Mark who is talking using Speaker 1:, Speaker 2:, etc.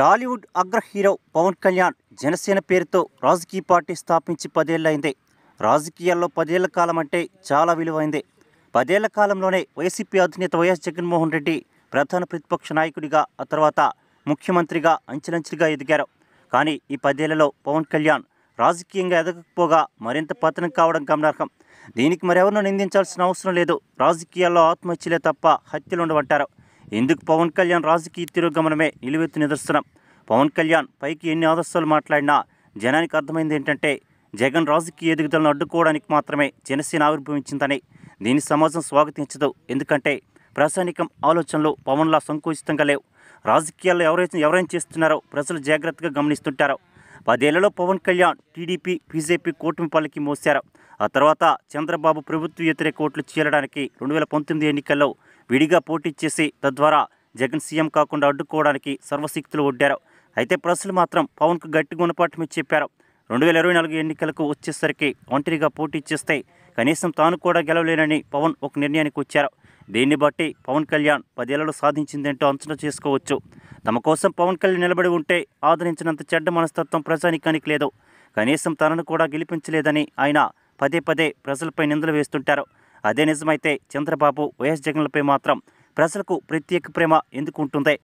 Speaker 1: టాలీవుడ్ అగ్ర హీరో పవన్ కళ్యాణ్ జనసేన పేరుతో రాజకీయ పార్టీ స్థాపించి పదేళ్లైందే రాజకీయాల్లో పదేళ్ల కాలం అంటే చాలా విలువైంది పదేళ్ల కాలంలోనే వైసీపీ అధినేత వైఎస్ జగన్మోహన్ రెడ్డి ప్రధాన ప్రతిపక్ష నాయకుడిగా ఆ తర్వాత ముఖ్యమంత్రిగా అంచెలంచెలుగా ఎదిగారు కానీ ఈ పదేళ్లలో పవన్ కళ్యాణ్ రాజకీయంగా ఎదగకపోగా మరింత పతనం కావడం గమనార్హం దీనికి మరెవరినో నిందించాల్సిన అవసరం లేదు రాజకీయాల్లో ఆత్మహత్యలే తప్ప హత్యలు ఉండవంటారు ఎందుకు పవన్ కళ్యాణ్ రాజకీయ తిరోగమనమే నిలువెత్తు నిదర్శనం పవన్ కళ్యాణ్ పైకి ఎన్ని ఆదర్శాలు మాట్లాడినా జనానికి అర్థమైంది ఏంటంటే జగన్ రాజకీయ ఎదుగుదలను అడ్డుకోవడానికి మాత్రమే జనసేన ఆవిర్భవించిందని దీన్ని సమాజం స్వాగతించదు ఎందుకంటే ప్రశానికం ఆలోచనలు పవన్లా సంకోచితంగా లేవు రాజకీయాల్లో ఎవరైతే ఎవరైనా చేస్తున్నారో ప్రజలు జాగ్రత్తగా గమనిస్తుంటారు పదేళ్లలో పవన్ కళ్యాణ్ టీడీపీ బీజేపీ కూటమి పల్లకి మోశారు ఆ తర్వాత చంద్రబాబు ప్రభుత్వ వ్యతిరేక ఓట్లు చీలడానికి రెండు వేల పంతొమ్మిది ఎన్నికల్లో విడిగా పోటీ చేసి తద్వారా జగన్ సీఎం కాకుండా అడ్డుకోవడానికి సర్వశక్తులు ఒడ్డారు అయితే ప్రజలు మాత్రం పవన్కు గట్టి గుణపాఠం చెప్పారు రెండు వేల ఇరవై నాలుగు ఎన్నికలకు వచ్చేసరికి ఒంటరిగా పోటీ చేస్తే కనీసం తాను కూడా గెలవలేనని పవన్ ఒక నిర్ణయానికి వచ్చారు దీన్ని బట్టి పవన్ కళ్యాణ్ పదేళ్లలో సాధించిందేంటో అంచనా చేసుకోవచ్చు తమ కోసం పవన్ కళ్యాణ్ నిలబడి ఉంటే ఆదరించినంత చెడ్డ మనస్తత్వం ప్రజానికానికి లేదు కనీసం తనను కూడా గెలిపించలేదని ఆయన పదే పదే ప్రజలపై నిందలు వేస్తుంటారు అదే నిజమైతే చంద్రబాబు వైఎస్ జగన్లపై మాత్రం ప్రజలకు ప్రత్యేక ప్రేమ ఎందుకు ఉంటుంది